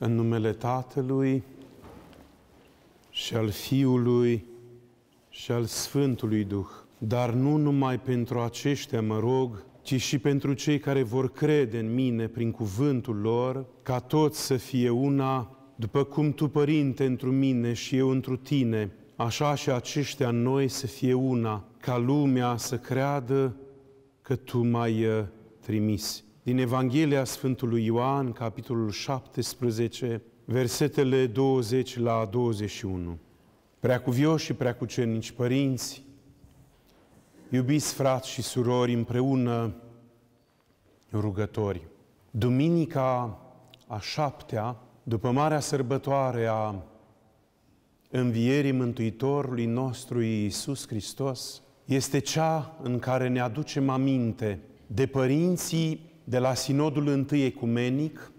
În numele Tatălui și al Fiului și al Sfântului Duh. Dar nu numai pentru aceștia mă rog, ci și pentru cei care vor crede în mine prin cuvântul lor, ca toți să fie una, după cum Tu, Părinte, întru mine și eu întru Tine, așa și aceștia în noi să fie una, ca lumea să creadă că Tu mai ai uh, trimis din Evanghelia Sfântului Ioan, capitolul 17, versetele 20 la 21. Preacuvioși și preacucernici părinți, iubiți frați și surori împreună rugători. Duminica a șaptea, după marea sărbătoare a învierii Mântuitorului nostru Iisus Hristos, este cea în care ne aducem aminte de părinții de la Sinodul I Ecumenic,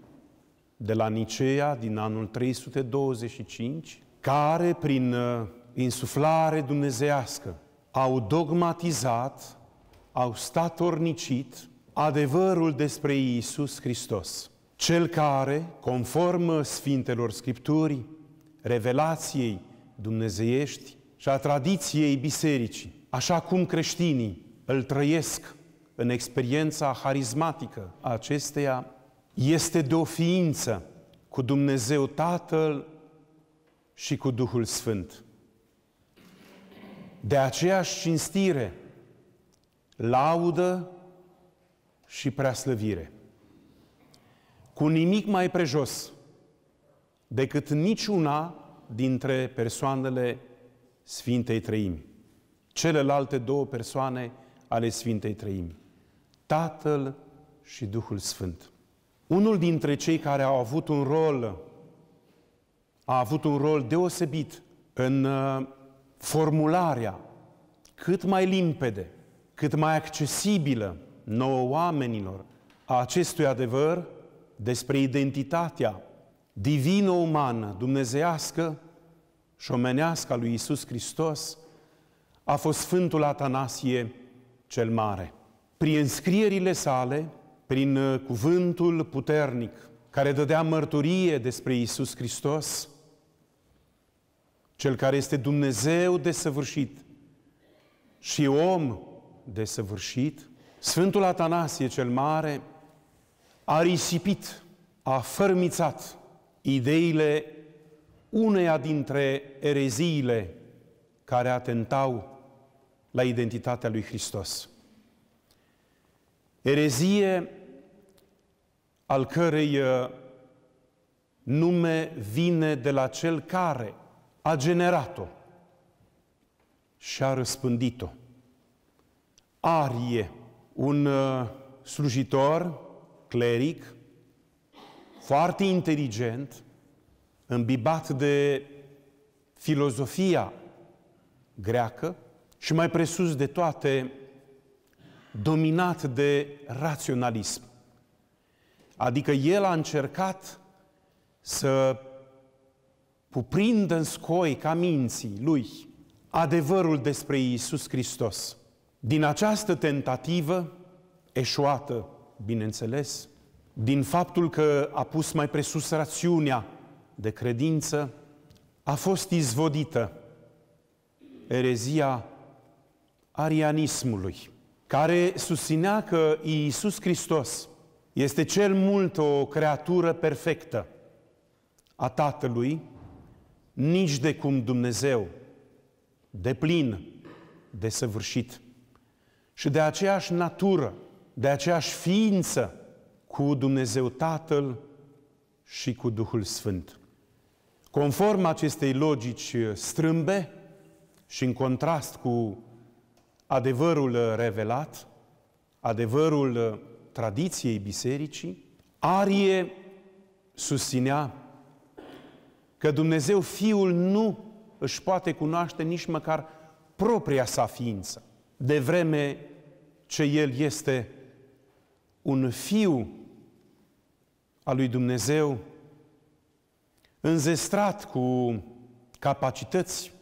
de la Nicea din anul 325, care prin uh, insuflare dumnezească au dogmatizat, au statornicit adevărul despre Iisus Hristos, cel care, conform Sfintelor Scripturii, revelației dumnezeiești și a tradiției bisericii, așa cum creștinii îl trăiesc în experiența harismatică a acesteia, este de o ființă cu Dumnezeu Tatăl și cu Duhul Sfânt. De aceeași cinstire, laudă și preaslăvire. Cu nimic mai prejos decât niciuna dintre persoanele Sfintei Trăimi, celelalte două persoane ale Sfintei Trăimi. Tatăl și Duhul Sfânt. Unul dintre cei care au avut un rol, a avut un rol deosebit în uh, formularea cât mai limpede, cât mai accesibilă nouă oamenilor a acestui adevăr despre identitatea divino-umană, dumnezeiască și omenească a lui Isus Hristos, a fost Sfântul Atanasie cel Mare prin scrierile sale, prin uh, cuvântul puternic care dădea mărturie despre Isus Hristos, cel care este Dumnezeu desăvârșit și om desăvârșit, Sfântul Atanasie cel Mare a risipit, a fărmițat ideile uneia dintre ereziile care atentau la identitatea lui Hristos. Erezie al cărei uh, nume vine de la cel care a generat-o și a răspândit-o. Arie, un uh, slujitor cleric, foarte inteligent, îmbibat de filozofia greacă și mai presus de toate dominat de raționalism. Adică el a încercat să cuprindă în scoi ca minții lui adevărul despre Iisus Hristos. Din această tentativă, eșuată, bineînțeles, din faptul că a pus mai presus rațiunea de credință, a fost izvodită erezia arianismului care susținea că Iisus Hristos este cel mult o creatură perfectă a Tatălui, nici de cum Dumnezeu, de plin, de săvârșit. Și de aceeași natură, de aceeași ființă cu Dumnezeu Tatăl și cu Duhul Sfânt. Conform acestei logici strâmbe și în contrast cu adevărul uh, revelat, adevărul uh, tradiției bisericii, Arie susținea că Dumnezeu Fiul nu își poate cunoaște nici măcar propria sa ființă, de vreme ce El este un fiu al lui Dumnezeu, înzestrat cu capacități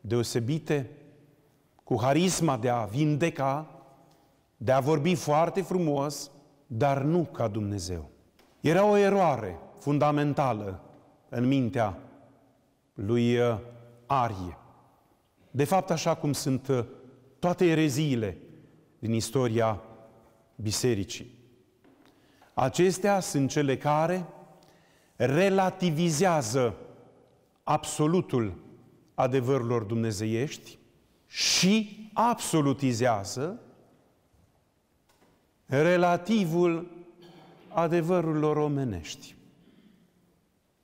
deosebite, cu harisma de a vindeca, de a vorbi foarte frumos, dar nu ca Dumnezeu. Era o eroare fundamentală în mintea lui uh, Arie. De fapt, așa cum sunt uh, toate ereziile din istoria bisericii. Acestea sunt cele care relativizează absolutul adevărurilor dumnezeiești, și absolutizează relativul adevărurilor omenești.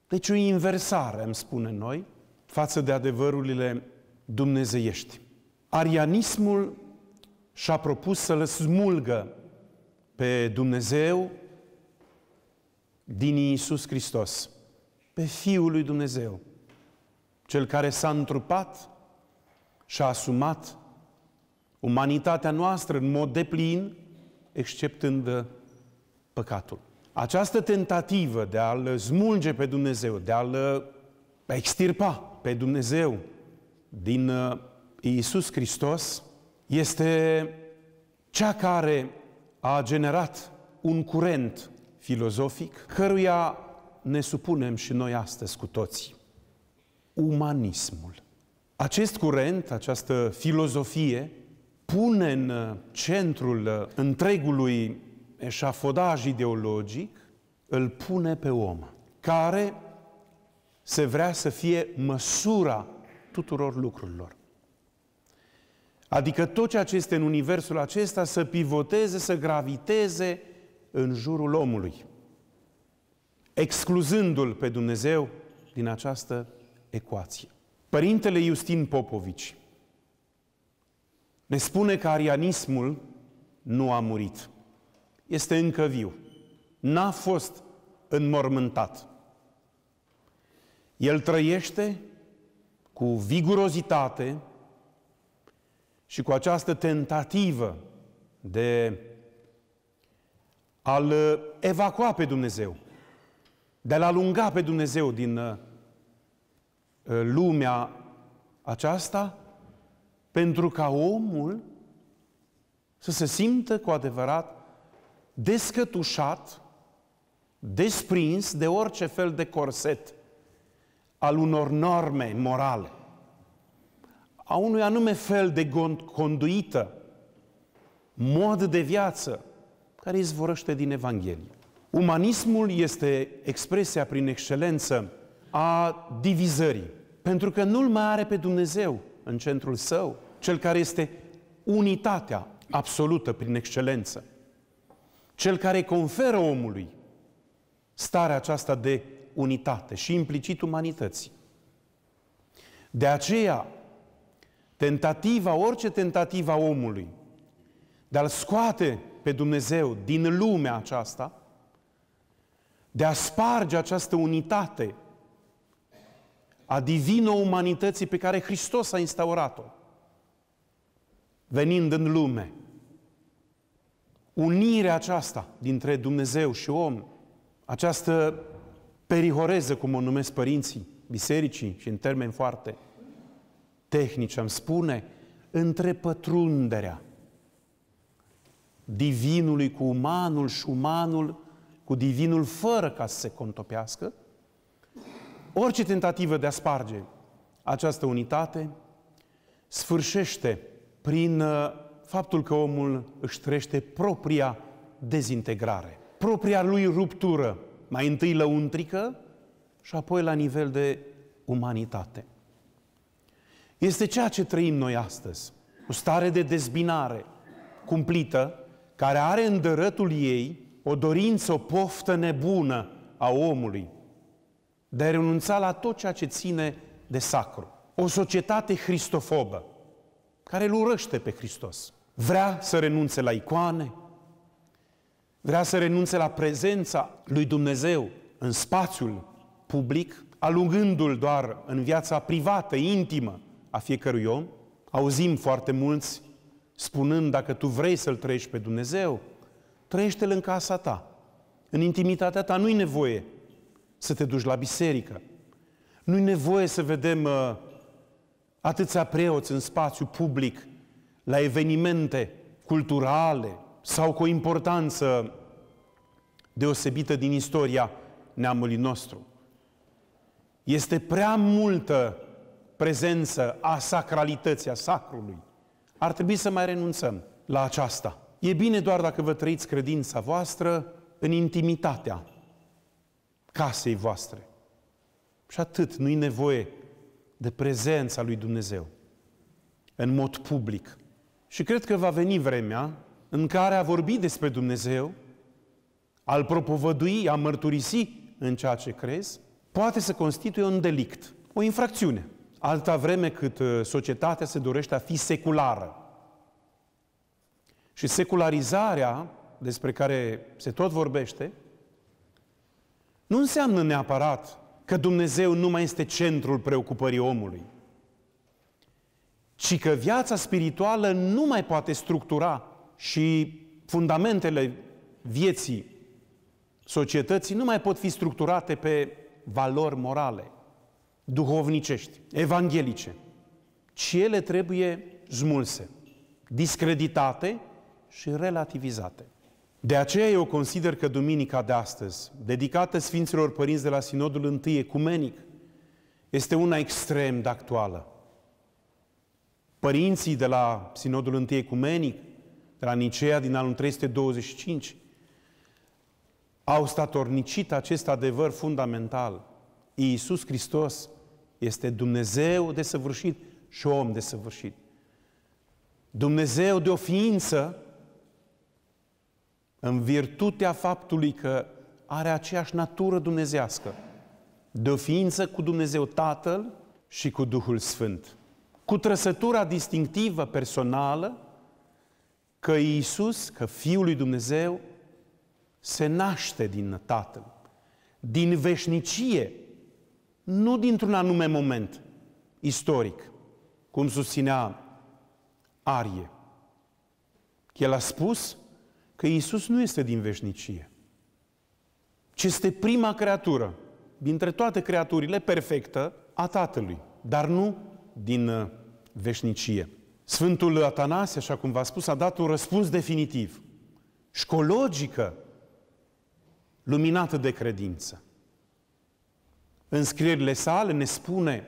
Deci o inversare, îmi spune noi, față de adevărurile dumnezeiești. Arianismul și-a propus să le smulgă pe Dumnezeu din Iisus Hristos, pe Fiul lui Dumnezeu, cel care s-a întrupat și-a asumat umanitatea noastră în mod deplin, exceptând uh, păcatul. Această tentativă de a-L smulge pe Dumnezeu, de a-L uh, extirpa pe Dumnezeu din uh, Iisus Hristos, este cea care a generat un curent filozofic căruia ne supunem și noi astăzi cu toții. Umanismul. Acest curent, această filozofie, pune în uh, centrul uh, întregului eșafodaj ideologic, îl pune pe om, care se vrea să fie măsura tuturor lucrurilor. Adică tot ceea ce este în universul acesta să pivoteze, să graviteze în jurul omului, excluzându-l pe Dumnezeu din această ecuație. Părintele Iustin Popovici ne spune că arianismul nu a murit. Este încă viu. N-a fost înmormântat. El trăiește cu vigurozitate și cu această tentativă de a-L evacua pe Dumnezeu, de a-L alunga pe Dumnezeu din uh, Uh, lumea aceasta pentru ca omul să se simtă cu adevărat descătușat, desprins de orice fel de corset al unor norme morale, a unui anume fel de conduită, mod de viață care izvorăște din Evanghelie. Umanismul este expresia prin excelență a divizării. Pentru că nu-L mai are pe Dumnezeu în centrul său, cel care este unitatea absolută prin excelență. Cel care conferă omului starea aceasta de unitate și implicit umanității. De aceea, tentativa, orice tentativa omului de a-L scoate pe Dumnezeu din lumea aceasta, de a sparge această unitate a divină umanității pe care Hristos a instaurat-o, venind în lume. Unirea aceasta dintre Dumnezeu și om, această perihoreză, cum o numesc părinții bisericii și în termeni foarte tehnici, am spune, între pătrunderea divinului cu umanul și umanul cu divinul fără ca să se contopească, Orice tentativă de a sparge această unitate sfârșește prin uh, faptul că omul își trește propria dezintegrare, propria lui ruptură, mai întâi lăuntrică și apoi la nivel de umanitate. Este ceea ce trăim noi astăzi, o stare de dezbinare cumplită, care are în dărătul ei o dorință, o poftă nebună a omului, de a renunța la tot ceea ce ține de sacru. O societate cristofobă, care îl urăște pe Hristos. Vrea să renunțe la icoane, vrea să renunțe la prezența lui Dumnezeu în spațiul public, alungându-l doar în viața privată, intimă a fiecărui om. Auzim foarte mulți spunând, dacă tu vrei să-L trăiești pe Dumnezeu, trăiește-L în casa ta, în intimitatea ta, nu-i nevoie să te duci la biserică. Nu-i nevoie să vedem uh, atâția preoți în spațiu public, la evenimente culturale sau cu o importanță deosebită din istoria neamului nostru. Este prea multă prezență a sacralității, a sacrului. Ar trebui să mai renunțăm la aceasta. E bine doar dacă vă trăiți credința voastră în intimitatea casei voastre. Și atât, nu-i nevoie de prezența lui Dumnezeu în mod public. Și cred că va veni vremea în care a vorbi despre Dumnezeu, al propovădui, a mărturisi în ceea ce crezi, poate să constituie un delict, o infracțiune. Alta vreme cât uh, societatea se dorește a fi seculară. Și secularizarea despre care se tot vorbește, nu înseamnă neapărat că Dumnezeu nu mai este centrul preocupării omului, ci că viața spirituală nu mai poate structura și fundamentele vieții societății nu mai pot fi structurate pe valori morale, duhovnicești, evanghelice, ci ele trebuie smulse, discreditate și relativizate. De aceea eu consider că duminica de astăzi, dedicată Sfinților Părinți de la Sinodul I Ecumenic, este una extrem de actuală. Părinții de la Sinodul I Ecumenic, de la Nicea din anul 325, au statornicit acest adevăr fundamental. Iisus Hristos este Dumnezeu desăvârșit și om desăvârșit. Dumnezeu de o ființă în virtutea faptului că are aceeași natură dumnezească, de o ființă cu Dumnezeu Tatăl și cu Duhul Sfânt. Cu trăsătura distinctivă personală că Iisus, că Fiul lui Dumnezeu, se naște din Tatăl, din veșnicie, nu dintr-un anume moment istoric, cum susținea Arie. El a spus că Isus nu este din veșnicie, ci este prima creatură, dintre toate creaturile, perfectă a Tatălui, dar nu din uh, veșnicie. Sfântul Atanasie, așa cum v-a spus, a dat un răspuns definitiv, șcologică, luminată de credință. În scrierile sale ne spune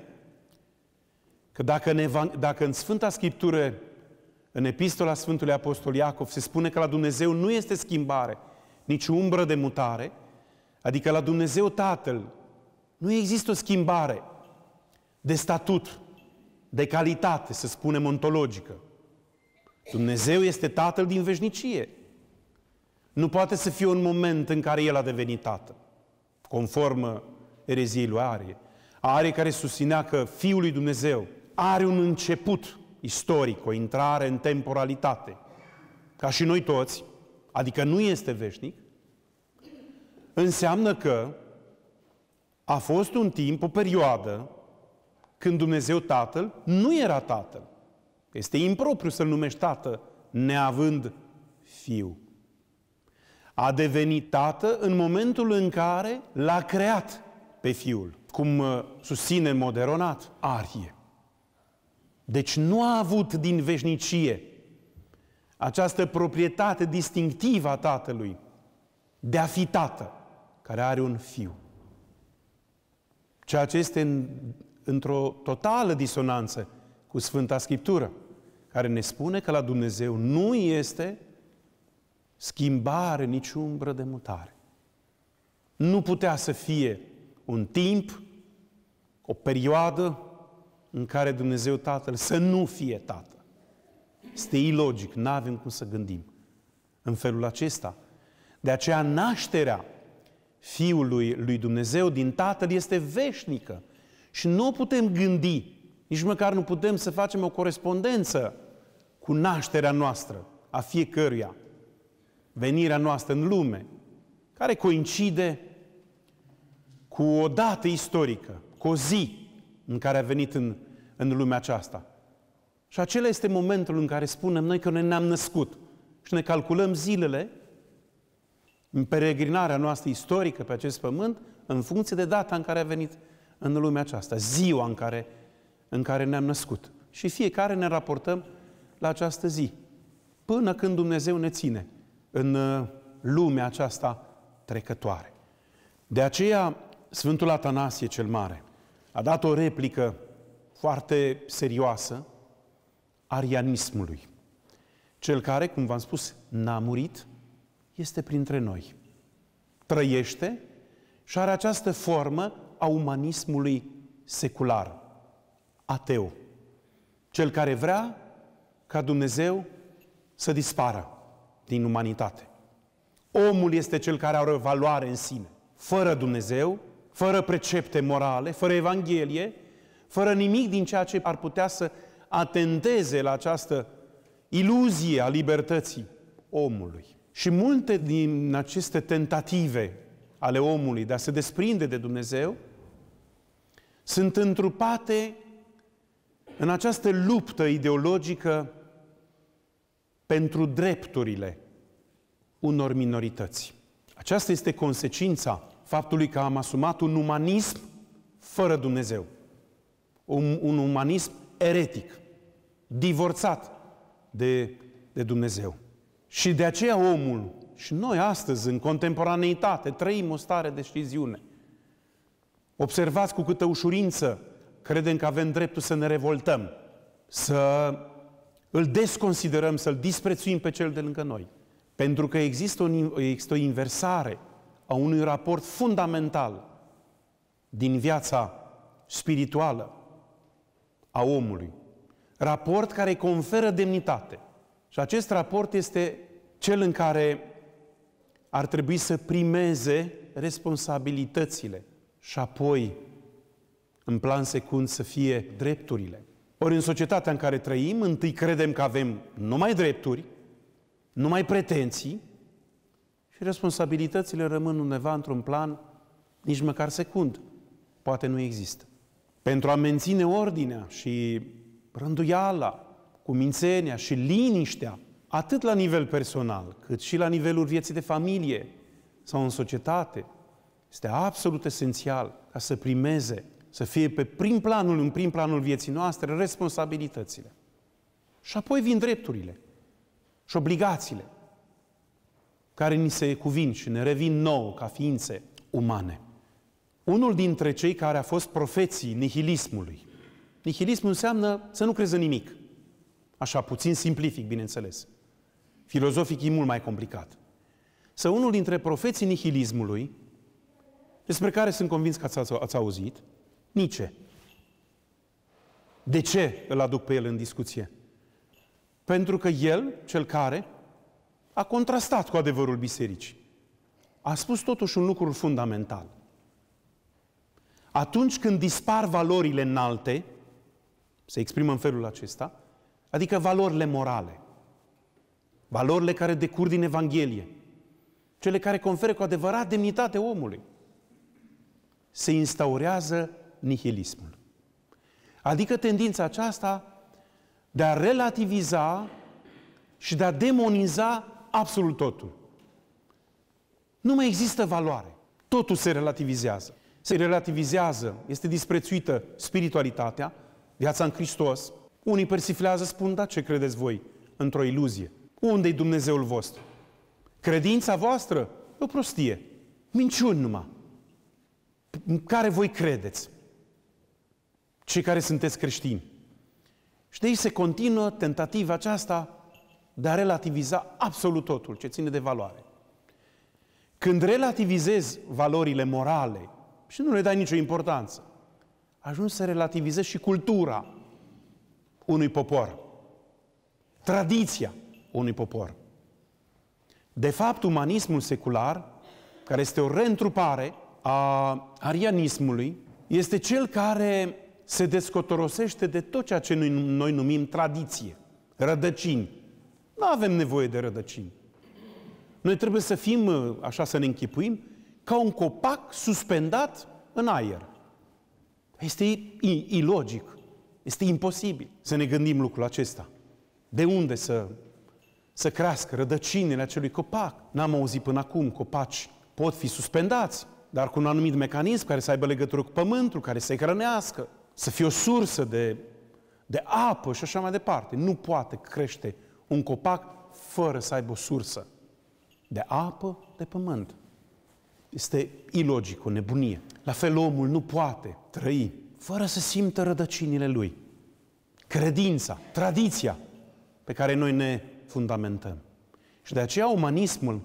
că dacă în, Evang- dacă în Sfânta Scriptură în epistola Sfântului Apostol Iacov se spune că la Dumnezeu nu este schimbare, nici umbră de mutare, adică la Dumnezeu Tatăl nu există o schimbare de statut, de calitate, să spunem, ontologică. Dumnezeu este Tatăl din veșnicie. Nu poate să fie un moment în care El a devenit Tatăl, conform ereziei lui Arie. Arie care susținea că Fiul lui Dumnezeu are un început – istoric, o intrare în temporalitate, ca și noi toți, adică nu este veșnic, înseamnă că a fost un timp, o perioadă, când Dumnezeu Tatăl nu era Tatăl. Este impropriu să-L numești Tată, neavând Fiu. A devenit Tată în momentul în care l-a creat pe Fiul, cum uh, susține moderonat Arie. Deci nu a avut din veșnicie această proprietate distinctivă a tatălui de a fi tată, care are un fiu. Ceea ce este în, într-o totală disonanță cu Sfânta Scriptură, care ne spune că la Dumnezeu nu este schimbare, nici umbră de mutare. Nu putea să fie un timp, o perioadă, în care Dumnezeu Tatăl să nu fie Tată. Este ilogic, nu avem cum să gândim în felul acesta. De aceea nașterea Fiului lui Dumnezeu din Tatăl este veșnică și nu o putem gândi, nici măcar nu putem să facem o corespondență cu nașterea noastră, a fiecăruia, venirea noastră în lume, care coincide cu o dată istorică, cu o zi în care a venit în în lumea aceasta. Și acela este momentul în care spunem noi că noi ne-am născut și ne calculăm zilele în peregrinarea noastră istorică pe acest pământ în funcție de data în care a venit în lumea aceasta, ziua în care, în care ne-am născut. Și fiecare ne raportăm la această zi, până când Dumnezeu ne ține în uh, lumea aceasta trecătoare. De aceea, Sfântul Atanasie cel Mare a dat o replică foarte serioasă arianismului. Cel care, cum v-am spus, n-a murit, este printre noi. Trăiește și are această formă a umanismului secular, ateu. Cel care vrea ca Dumnezeu să dispară din umanitate. Omul este cel care are o valoare în sine. Fără Dumnezeu, fără precepte morale, fără Evanghelie, fără nimic din ceea ce ar putea să atenteze la această iluzie a libertății omului. Și multe din aceste tentative ale omului de a se desprinde de Dumnezeu sunt întrupate în această luptă ideologică pentru drepturile unor minorități. Aceasta este consecința faptului că am asumat un umanism fără Dumnezeu un, un umanism eretic, divorțat de, de Dumnezeu. Și de aceea omul și noi astăzi, în contemporaneitate, trăim o stare de știziune. Observați cu câtă ușurință credem că avem dreptul să ne revoltăm, să îl desconsiderăm, să-l disprețuim pe cel de lângă noi. Pentru că există o, există o inversare a unui raport fundamental din viața spirituală a omului. Raport care îi conferă demnitate. Și acest raport este cel în care ar trebui să primeze responsabilitățile și apoi, în plan secund, să fie drepturile. Ori în societatea în care trăim, întâi credem că avem numai drepturi, numai pretenții și responsabilitățile rămân undeva într-un plan nici măcar secund. Poate nu există pentru a menține ordinea și rânduiala, cumințenia și liniștea, atât la nivel personal, cât și la nivelul vieții de familie sau în societate, este absolut esențial ca să primeze, să fie pe prim planul, în prim planul vieții noastre, responsabilitățile. Și apoi vin drepturile și obligațiile care ni se cuvin și ne revin nouă ca ființe umane unul dintre cei care a fost profeții nihilismului. Nihilismul înseamnă să nu crezi în nimic. Așa puțin simplific, bineînțeles. Filozofic e mult mai complicat. Să unul dintre profeții nihilismului, despre care sunt convins că ați, auzit, Nice. De ce îl aduc pe el în discuție? Pentru că el, cel care, a contrastat cu adevărul bisericii. A spus totuși un lucru fundamental – atunci când dispar valorile înalte, se exprimă în felul acesta, adică valorile morale, valorile care decur din Evanghelie, cele care conferă cu adevărat demnitate omului, se instaurează nihilismul. Adică tendința aceasta de a relativiza și de a demoniza absolut totul. Nu mai există valoare. Totul se relativizează se relativizează, este disprețuită spiritualitatea, viața în Hristos, unii persiflează, spun, da, ce credeți voi? Într-o iluzie. Unde-i Dumnezeul vostru? Credința voastră? O prostie. Minciuni numai. În care voi credeți? Cei care sunteți creștini. Și de aici se continuă tentativa aceasta de a relativiza absolut totul ce ține de valoare. Când relativizezi valorile morale, și nu le dai nicio importanță. Ajungi să relativizezi și cultura unui popor, tradiția unui popor. De fapt, umanismul secular, care este o reîntrupare a arianismului, este cel care se descotorosește de tot ceea ce noi, noi numim tradiție, rădăcini. Nu avem nevoie de rădăcini. Noi trebuie să fim, așa să ne închipuim, ca un copac suspendat în aer. Este ilogic, este imposibil să ne gândim lucrul acesta. De unde să, să crească rădăcinile acelui copac? N-am auzit până acum copaci pot fi suspendați, dar cu un anumit mecanism care să aibă legătură cu pământul, care să-i hrănească, să fie o sursă de, de apă și așa mai departe. Nu poate crește un copac fără să aibă o sursă de apă, de pământ. Este ilogic, o nebunie. La fel omul nu poate trăi fără să simtă rădăcinile lui. Credința, tradiția pe care noi ne fundamentăm. Și de aceea umanismul,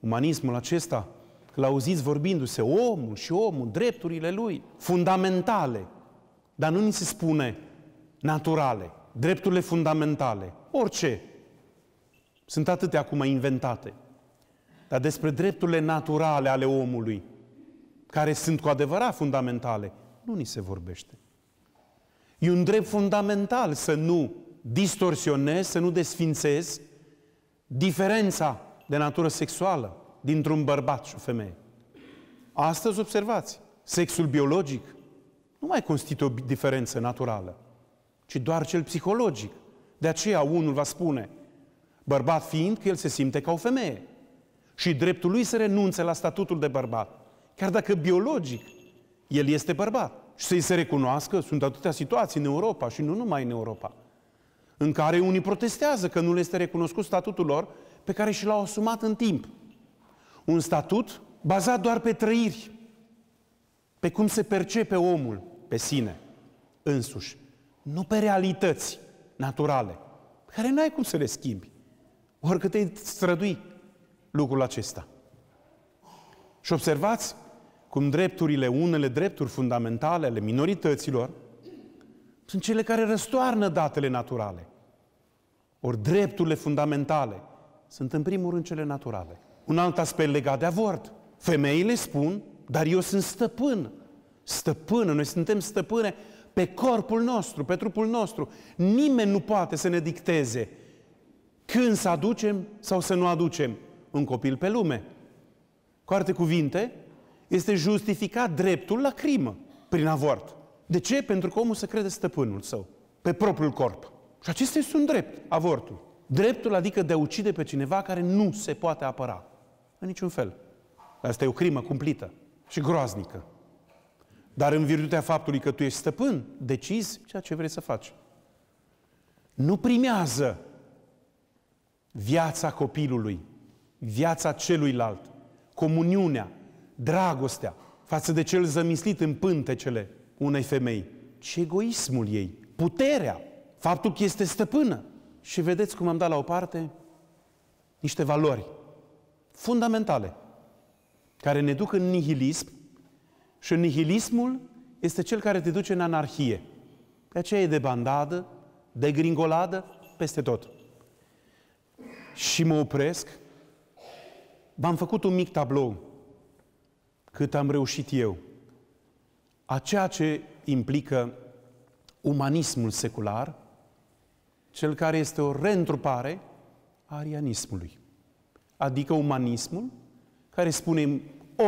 umanismul acesta, l auziți vorbindu-se, omul și omul, drepturile lui, fundamentale, dar nu ni se spune naturale, drepturile fundamentale, orice. Sunt atâtea acum inventate dar despre drepturile naturale ale omului, care sunt cu adevărat fundamentale, nu ni se vorbește. E un drept fundamental să nu distorsionezi, să nu desfințezi diferența de natură sexuală dintr-un bărbat și o femeie. Astăzi, observați, sexul biologic nu mai constituie o diferență naturală, ci doar cel psihologic. De aceea unul va spune, bărbat fiind că el se simte ca o femeie și dreptul lui să renunțe la statutul de bărbat. Chiar dacă biologic el este bărbat. Și să-i se recunoască, sunt atâtea situații în Europa și nu numai în Europa, în care unii protestează că nu le este recunoscut statutul lor pe care și l-au asumat în timp. Un statut bazat doar pe trăiri, pe cum se percepe omul, pe sine însuși, nu pe realități naturale, pe care n-ai cum să le schimbi, oricât te strădui lucrul acesta. Și observați cum drepturile, unele drepturi fundamentale ale minorităților, sunt cele care răstoarnă datele naturale. Ori drepturile fundamentale sunt în primul rând cele naturale. Un alt aspect legat de avort. Femeile spun, dar eu sunt stăpân. Stăpână, noi suntem stăpâne pe corpul nostru, pe trupul nostru. Nimeni nu poate să ne dicteze când să aducem sau să nu aducem un copil pe lume. Cu alte cuvinte, este justificat dreptul la crimă prin avort. De ce? Pentru că omul să crede stăpânul său, pe propriul corp. Și acesta este un drept, avortul. Dreptul adică de a ucide pe cineva care nu se poate apăra. În niciun fel. Asta e o crimă cumplită și groaznică. Dar în virtutea faptului că tu ești stăpân, decizi ceea ce vrei să faci. Nu primează viața copilului viața celuilalt, comuniunea, dragostea față de cel zămislit în pântecele unei femei, Ce egoismul ei, puterea, faptul că este stăpână. Și vedeți cum am dat la o parte niște valori fundamentale care ne duc în nihilism și nihilismul este cel care te duce în anarhie. De aceea e de bandadă, de gringoladă, peste tot. Și mă opresc V-am făcut un mic tablou cât am reușit eu a ceea ce implică umanismul secular, cel care este o reîntrupare a arianismului. Adică umanismul care spune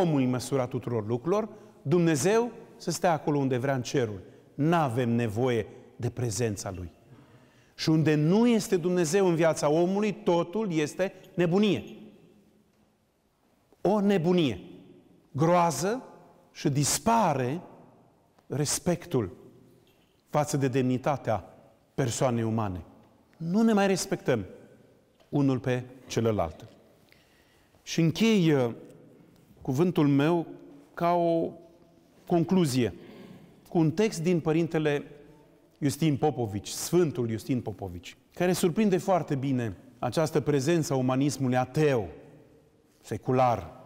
omul în măsura tuturor lucrurilor, Dumnezeu să stea acolo unde vrea în cerul. Nu avem nevoie de prezența Lui. Și unde nu este Dumnezeu în viața omului, totul este nebunie o nebunie, groază și dispare respectul față de demnitatea persoanei umane. Nu ne mai respectăm unul pe celălalt. Și închei uh, cuvântul meu ca o concluzie cu un text din părintele Iustin Popovici, Sfântul Iustin Popovici, care surprinde foarte bine această prezență a umanismului ateu secular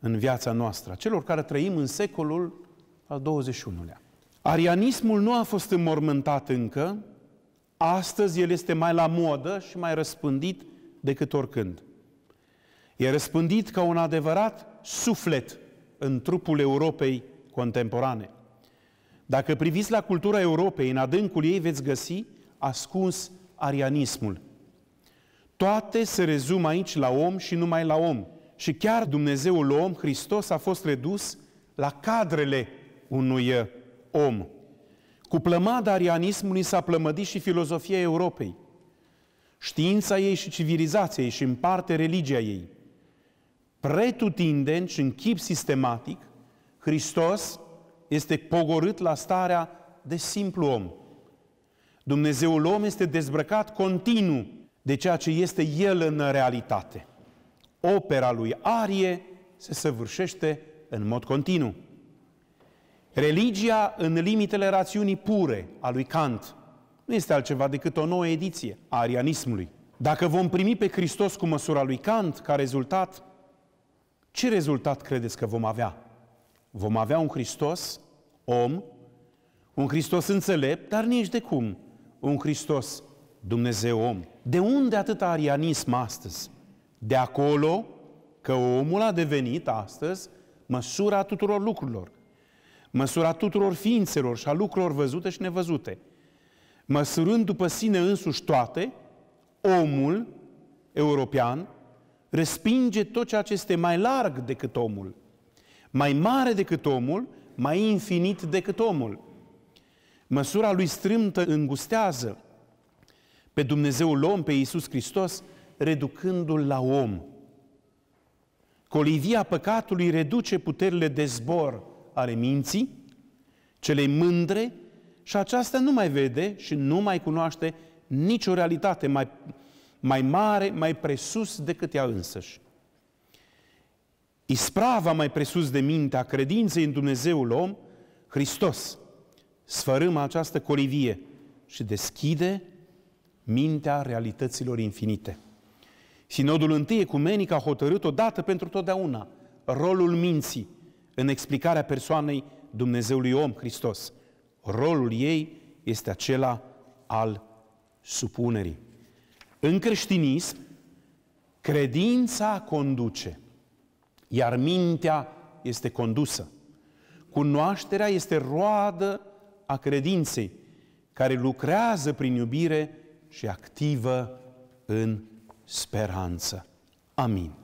în viața noastră, celor care trăim în secolul al XXI-lea. Arianismul nu a fost înmormântat încă, astăzi el este mai la modă și mai răspândit decât oricând. E răspândit ca un adevărat suflet în trupul Europei contemporane. Dacă priviți la cultura Europei, în adâncul ei veți găsi ascuns arianismul – toate se rezumă aici la om și numai la om. Și chiar Dumnezeul om, Hristos, a fost redus la cadrele unui eh, om. Cu plămada arianismului s-a plămădit și filozofia Europei, știința ei și civilizația ei și în parte religia ei. Pretutindeni și în chip sistematic, Hristos este pogorât la starea de simplu om. Dumnezeul om este dezbrăcat continuu de ceea ce este El în realitate. Opera lui Arie se săvârșește în mod continuu. Religia în limitele rațiunii pure a lui Kant nu este altceva decât o nouă ediție a arianismului. Dacă vom primi pe Hristos cu măsura lui Kant ca rezultat, ce rezultat credeți că vom avea? Vom avea un Hristos om, un Hristos înțelept, dar nici de cum un Hristos Dumnezeu om. De unde atât arianism astăzi? De acolo că omul a devenit astăzi măsura tuturor lucrurilor, măsura tuturor ființelor și a lucrurilor văzute și nevăzute. Măsurând după sine însuși toate, omul european respinge tot ceea ce este mai larg decât omul, mai mare decât omul, mai infinit decât omul. Măsura lui strâmtă îngustează, pe Dumnezeul om, pe Iisus Hristos, reducându-l la om. Colivia păcatului reduce puterile de zbor ale minții, cele mândre, și aceasta nu mai vede și nu mai cunoaște nicio realitate mai, mai mare, mai presus decât ea însăși. Isprava mai presus de mintea credinței în Dumnezeul om, Hristos, sfărâmă această colivie și deschide mintea realităților infinite. Sinodul întâi ecumenic a hotărât odată pentru totdeauna rolul minții în explicarea persoanei Dumnezeului om, Hristos. Rolul ei este acela al supunerii. În creștinism, credința conduce, iar mintea este condusă. Cunoașterea este roadă a credinței, care lucrează prin iubire și activă în speranță. Amin.